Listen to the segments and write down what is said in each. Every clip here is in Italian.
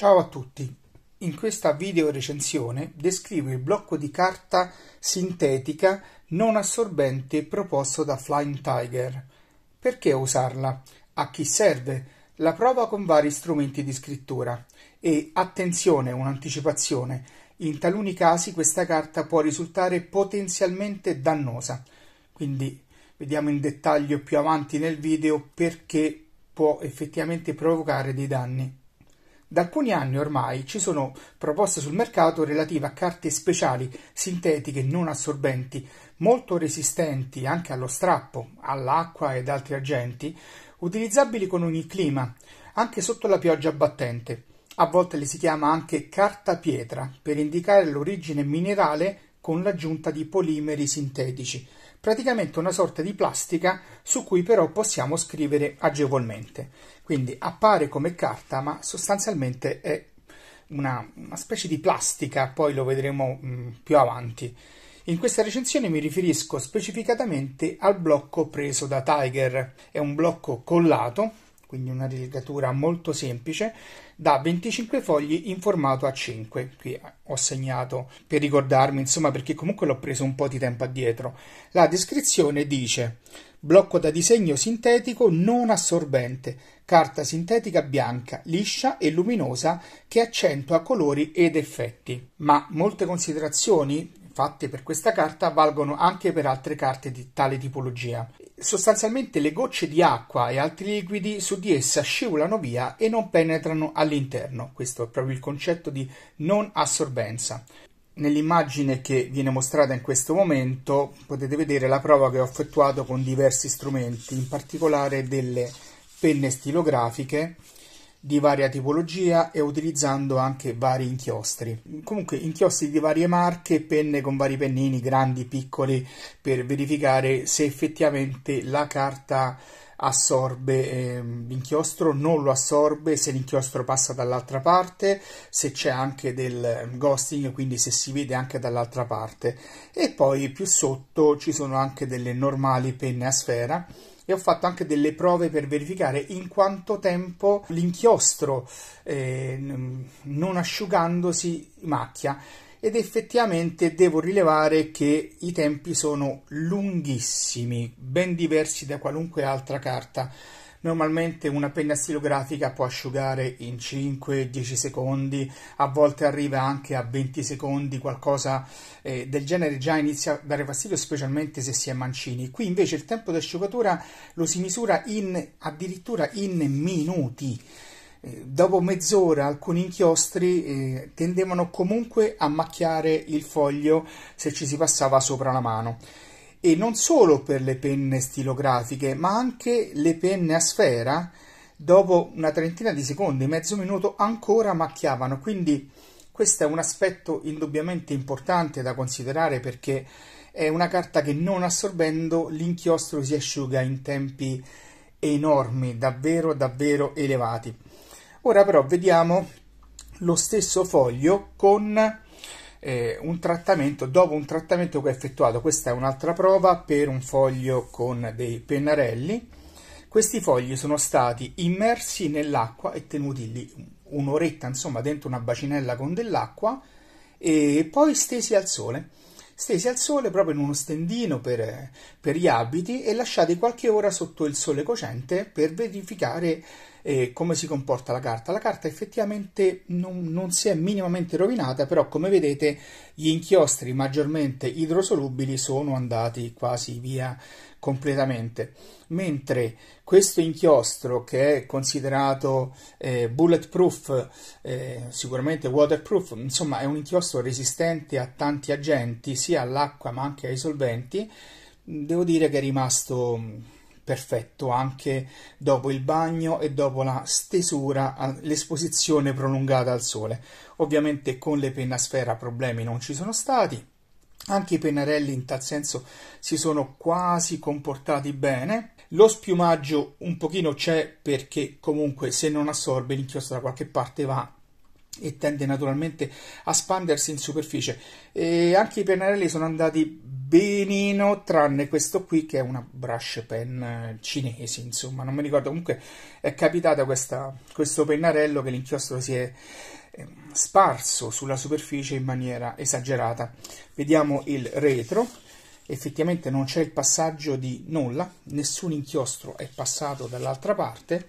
Ciao a tutti! In questa video recensione descrivo il blocco di carta sintetica non assorbente proposto da Flying Tiger. Perché usarla? A chi serve? La prova con vari strumenti di scrittura. E attenzione, un'anticipazione, in taluni casi questa carta può risultare potenzialmente dannosa. Quindi vediamo in dettaglio più avanti nel video perché può effettivamente provocare dei danni. Da alcuni anni ormai ci sono proposte sul mercato relative a carte speciali sintetiche non assorbenti, molto resistenti anche allo strappo, all'acqua ed altri agenti, utilizzabili con ogni clima, anche sotto la pioggia battente. A volte le si chiama anche carta pietra per indicare l'origine minerale con l'aggiunta di polimeri sintetici praticamente una sorta di plastica su cui però possiamo scrivere agevolmente. Quindi appare come carta, ma sostanzialmente è una, una specie di plastica, poi lo vedremo mh, mm, più avanti. In questa recensione mi riferisco specificatamente al blocco preso da Tiger, è un blocco collato quindi una rilegatura molto semplice, da 25 fogli in formato A5. Qui ho segnato per ricordarmi, insomma, perché comunque l'ho preso un po' di tempo addietro. La descrizione dice blocco da disegno sintetico non assorbente, carta sintetica bianca, liscia e luminosa che accentua colori ed effetti. Ma molte considerazioni fatte per questa carta valgono anche per altre carte di tale tipologia. Sostanzialmente le gocce di acqua e altri liquidi su di essa scivolano via e non penetrano all'interno. Questo è proprio il concetto di non assorbenza. Nell'immagine che viene mostrata in questo momento potete vedere la prova che ho effettuato con diversi strumenti, in particolare delle penne stilografiche di varia tipologia e utilizzando anche vari inchiostri. Comunque inchiostri di varie marche, penne con vari pennini, grandi, piccoli, per verificare se effettivamente la carta assorbe eh, l'inchiostro, non lo assorbe, se l'inchiostro passa dall'altra parte, se c'è anche del ehm, ghosting, quindi se si vede anche dall'altra parte. E poi più sotto ci sono anche delle normali penne a sfera e ho fatto anche delle prove per verificare in quanto tempo l'inchiostro eh, non asciugandosi macchia ed effettivamente devo rilevare che i tempi sono lunghissimi, ben diversi da qualunque altra carta Normalmente una penna stilografica può asciugare in 5-10 secondi, a volte arriva anche a 20 secondi, qualcosa eh, del genere già inizia a dare fastidio, specialmente se si è mancini. Qui invece il tempo di asciugatura lo si misura in, addirittura in minuti. Eh, dopo mezz'ora alcuni inchiostri eh, tendevano comunque a macchiare il foglio se ci si passava sopra la mano e non solo per le penne stilografiche, ma anche le penne a sfera, dopo una trentina di secondi, mezzo minuto, ancora macchiavano. Quindi questo è un aspetto indubbiamente importante da considerare perché è una carta che non assorbendo l'inchiostro si asciuga in tempi enormi, davvero davvero elevati. Ora però vediamo lo stesso foglio con eh, un trattamento, dopo un trattamento che ho effettuato, questa è un'altra prova per un foglio con dei pennarelli, questi fogli sono stati immersi nell'acqua e tenuti lì un'oretta, insomma, dentro una bacinella con dell'acqua e poi stesi al sole. Stesi al sole proprio in uno stendino per, per gli abiti e lasciati qualche ora sotto il sole cocente per verificare eh, come si comporta la carta. La carta effettivamente non, non, si è minimamente rovinata, però come vedete gli inchiostri maggiormente idrosolubili sono andati quasi via completamente, mentre questo inchiostro che è considerato eh, bulletproof, eh, sicuramente waterproof, insomma è un inchiostro resistente a tanti agenti, sia all'acqua ma anche ai solventi, devo dire che è rimasto perfetto anche dopo il bagno e dopo la stesura, l'esposizione prolungata al sole. Ovviamente con le penne a sfera problemi non ci sono stati, anche i pennarelli in tal senso si sono quasi comportati bene. Lo spiumaggio un pochino c'è perché comunque se non assorbe l'inchiostro da qualche parte va e tende naturalmente a spandersi in superficie. E anche i pennarelli sono andati benino, tranne questo qui che è una brush pen cinese, insomma, non mi ricordo. Comunque è capitato questa, questo pennarello che l'inchiostro si è eh, sparso sulla superficie in maniera esagerata. Vediamo il retro. Effettivamente non c'è il passaggio di nulla, nessun inchiostro è passato dall'altra parte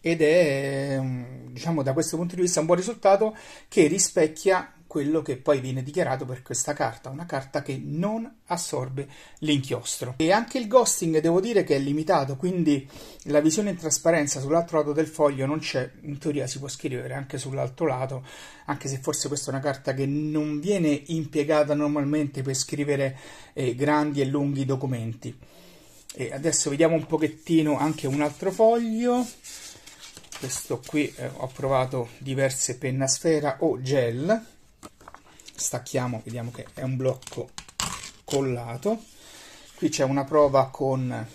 ed è, mm, diciamo, da questo punto di vista un buon risultato che rispecchia quello che poi viene dichiarato per questa carta, una carta che non assorbe l'inchiostro. E anche il ghosting devo dire che è limitato, quindi la visione in trasparenza sull'altro lato del foglio non c'è, in teoria si può scrivere anche sull'altro lato, anche se forse questa è una carta che non viene impiegata normalmente per scrivere eh, grandi e lunghi documenti. E adesso vediamo un pochettino anche un altro foglio questo qui eh, ho provato diverse penna sfera o gel stacchiamo, vediamo che è un blocco collato. Qui c'è una prova con,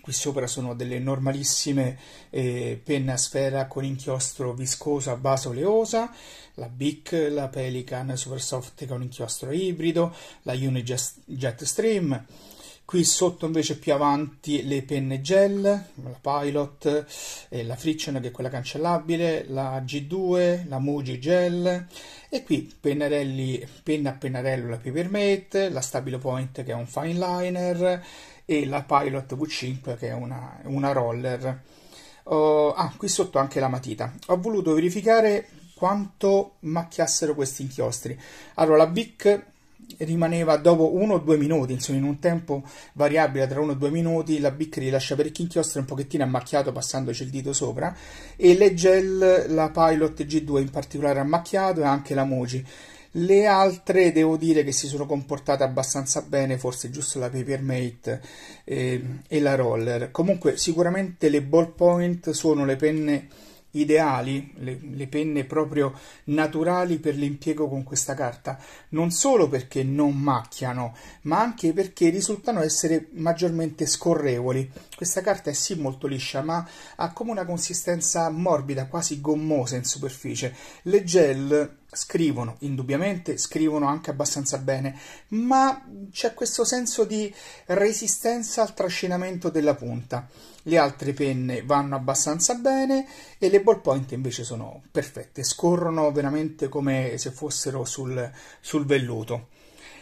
qui sopra sono delle normalissime eh, penne a sfera con inchiostro viscoso a base oleosa, la Bic, la Pelican Super Soft con inchiostro ibrido, la Unijet Stream, qui sotto invece più avanti le penne gel, la Pilot, eh, la Friction che è quella cancellabile, la G2, la Muji gel e qui pennarelli, penna a pennarello la Papermate, la Stabilo Point che è un fine liner e la Pilot V5 che è una, una roller. Oh, ah, qui sotto anche la matita. Ho voluto verificare quanto macchiassero questi inchiostri. Allora, la Bic rimaneva dopo uno o due minuti, insomma in un tempo variabile tra uno o due minuti, la Bic lascia per inchiostro un pochettino ammacchiato passandoci il dito sopra e le gel, la Pilot G2 in particolare ammacchiato e anche la Moji. Le altre devo dire che si sono comportate abbastanza bene, forse giusto la Papermate eh, e la Roller. Comunque sicuramente le ballpoint sono le penne ideali, le, le, penne proprio naturali per l'impiego con questa carta, non solo perché non macchiano, ma anche perché risultano essere maggiormente scorrevoli. Questa carta è sì molto liscia, ma ha come una consistenza morbida, quasi gommosa in superficie. Le gel scrivono, indubbiamente scrivono anche abbastanza bene, ma c'è questo senso di resistenza al trascinamento della punta. Le altre penne vanno abbastanza bene e le ball point invece sono perfette, scorrono veramente come se fossero sul, sul velluto.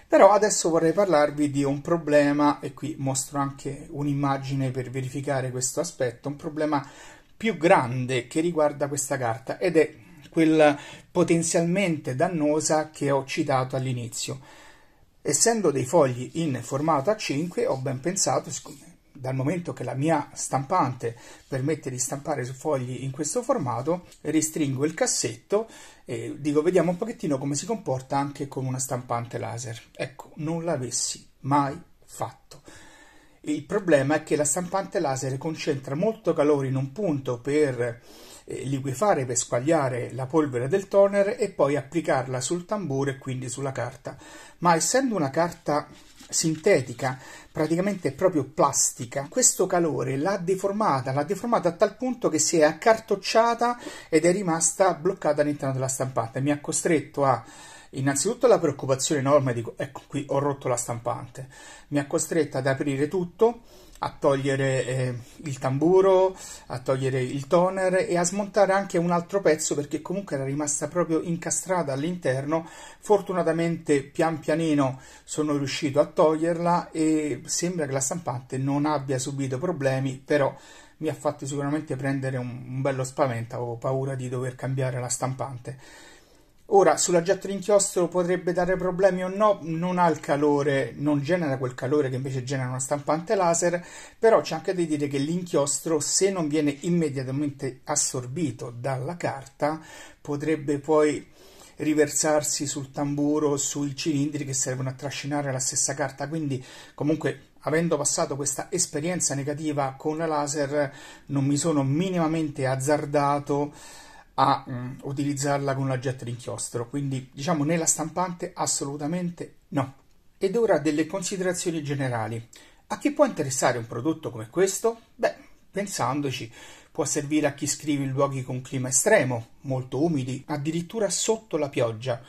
Però adesso vorrei parlarvi di un problema, e qui mostro anche un'immagine per verificare questo aspetto, un problema più grande che riguarda questa carta ed è quella potenzialmente dannosa che ho citato all'inizio. Essendo dei fogli in formato A5, ho ben pensato, dal momento che la mia stampante permette di stampare su fogli in questo formato, ristringo il cassetto e dico vediamo un pochettino come si comporta anche con una stampante laser. Ecco, non l'avessi mai fatto. Il problema è che la stampante laser concentra molto calore in un punto per eh, liquefare, per squagliare la polvere del toner e poi applicarla sul tamburo e quindi sulla carta. Ma essendo una carta sintetica, praticamente proprio plastica, questo calore l'ha deformata, l'ha deformata a tal punto che si è accartocciata ed è rimasta bloccata all'interno della stampante. Mi ha costretto a Innanzitutto la preoccupazione enorme di... ecco qui ho rotto la stampante, mi ha costretta ad aprire tutto, a togliere eh, il tamburo, a togliere il toner e a smontare anche un altro pezzo perché comunque era rimasta proprio incastrata all'interno. Fortunatamente pian pianino sono riuscito a toglierla e sembra che la stampante non abbia subito problemi, però mi ha fatto sicuramente prendere un, un bello spavento, avevo paura di dover cambiare la stampante. Ora, sulla jet d'inchiostro potrebbe dare problemi o no, non ha il calore, non genera quel calore che invece genera una stampante laser, però c'è anche da dire che l'inchiostro, se non viene immediatamente assorbito dalla carta, potrebbe poi riversarsi sul tamburo, sui cilindri che servono a trascinare la stessa carta, quindi comunque avendo passato questa esperienza negativa con la laser non mi sono minimamente azzardato a mh, mm, utilizzarla con la jet d'inchiostro, quindi diciamo nella stampante assolutamente no. Ed ora delle considerazioni generali. A chi può interessare un prodotto come questo? Beh, pensandoci, può servire a chi scrive in luoghi con clima estremo, molto umidi, addirittura sotto la pioggia,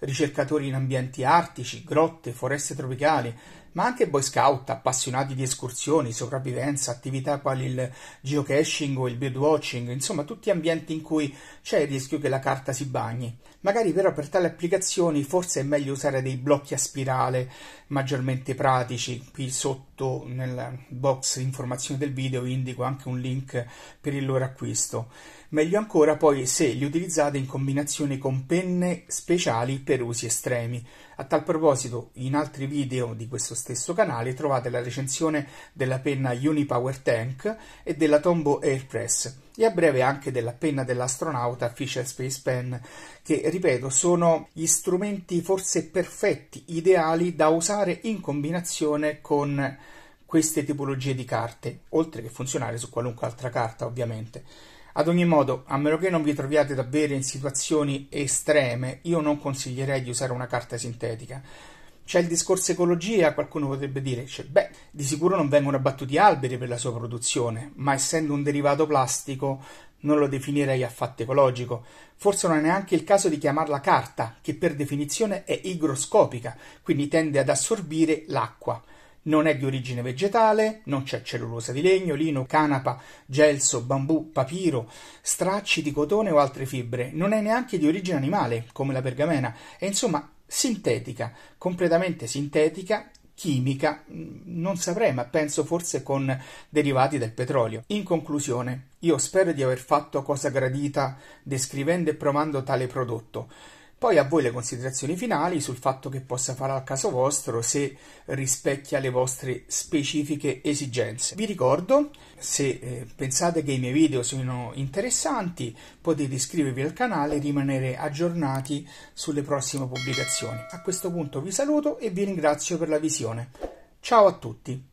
ricercatori in ambienti artici, grotte, foreste tropicali, ma anche boy scout, appassionati di escursioni, sopravvivenza, attività quali il geocaching o il birdwatching, insomma tutti ambienti in cui c'è il rischio che la carta si bagni. Magari però per tali applicazioni forse è meglio usare dei blocchi a spirale maggiormente pratici. Qui sotto nel box informazioni del video indico anche un link per il loro acquisto. Meglio ancora poi se li utilizzate in combinazione con penne speciali per usi estremi. A tal proposito, in altri video di questo stesso canale trovate la recensione della penna Unipower Tank e della Tombow Airpress e a breve anche della penna dell'astronauta Fisher Space Pen, che ripeto sono gli strumenti forse perfetti, ideali da usare in combinazione con queste tipologie di carte, oltre che funzionare su qualunque altra carta ovviamente. Ad ogni modo, a meno che non vi troviate davvero in situazioni estreme, io non consiglierei di usare una carta sintetica c'è il discorso ecologia, qualcuno potrebbe dire, cioè, beh, di sicuro non vengono abbattuti alberi per la sua produzione, ma essendo un derivato plastico non lo definirei affatto ecologico. Forse non è neanche il caso di chiamarla carta, che per definizione è igroscopica, quindi tende ad assorbire l'acqua. Non è di origine vegetale, non c'è cellulosa di legno, lino, canapa, gelso, bambù, papiro, stracci di cotone o altre fibre. Non è neanche di origine animale, come la pergamena. E insomma sintetica, completamente sintetica, chimica, mm, non saprei, ma penso forse con derivati del petrolio. In conclusione, io spero di aver fatto cosa gradita descrivendo e provando tale prodotto. Poi a voi le considerazioni finali sul fatto che possa fare al caso vostro se rispecchia le vostre specifiche esigenze. Vi ricordo, se eh, pensate che i miei video siano interessanti, potete iscrivervi al canale e rimanere aggiornati sulle prossime pubblicazioni. A questo punto vi saluto e vi ringrazio per la visione. Ciao a tutti!